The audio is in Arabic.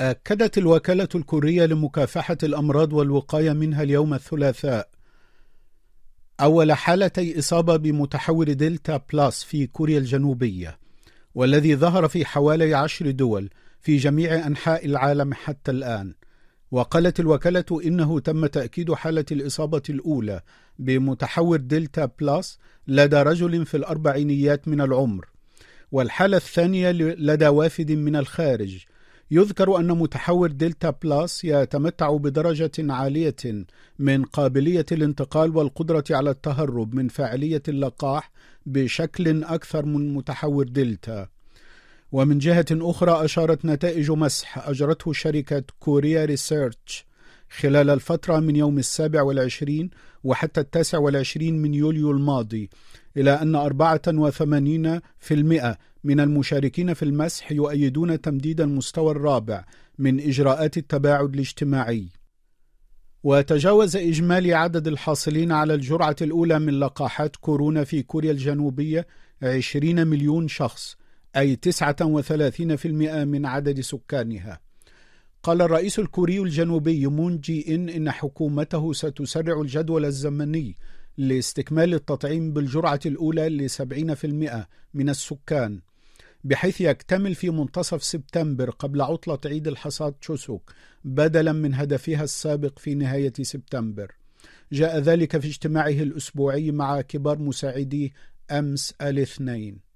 أكدت الوكالة الكورية لمكافحة الأمراض والوقاية منها اليوم الثلاثاء أول حالتي إصابة بمتحور دلتا بلاس في كوريا الجنوبية والذي ظهر في حوالي عشر دول في جميع أنحاء العالم حتى الآن وقالت الوكالة إنه تم تأكيد حالة الإصابة الأولى بمتحور دلتا بلاس لدى رجل في الأربعينيات من العمر والحالة الثانية لدى وافد من الخارج يذكر أن متحور دلتا بلاس يتمتع بدرجة عالية من قابلية الانتقال والقدرة على التهرب من فاعلية اللقاح بشكل أكثر من متحور دلتا. ومن جهة أخرى أشارت نتائج مسح أجرته شركة كوريا ريسيرتش خلال الفترة من يوم السابع والعشرين وحتى التاسع والعشرين من يوليو الماضي إلى أن 84% من المشاركين في المسح يؤيدون تمديد المستوى الرابع من إجراءات التباعد الاجتماعي وتجاوز إجمالي عدد الحاصلين على الجرعة الأولى من لقاحات كورونا في كوريا الجنوبية 20 مليون شخص أي 39% من عدد سكانها قال الرئيس الكوري الجنوبي مون جي إن إن حكومته ستسرع الجدول الزمني لاستكمال التطعيم بالجرعة الأولى لسبعين في المئة من السكان بحيث يكتمل في منتصف سبتمبر قبل عطلة عيد الحصاد تشوسوك بدلا من هدفها السابق في نهاية سبتمبر جاء ذلك في اجتماعه الأسبوعي مع كبار مساعديه أمس الاثنين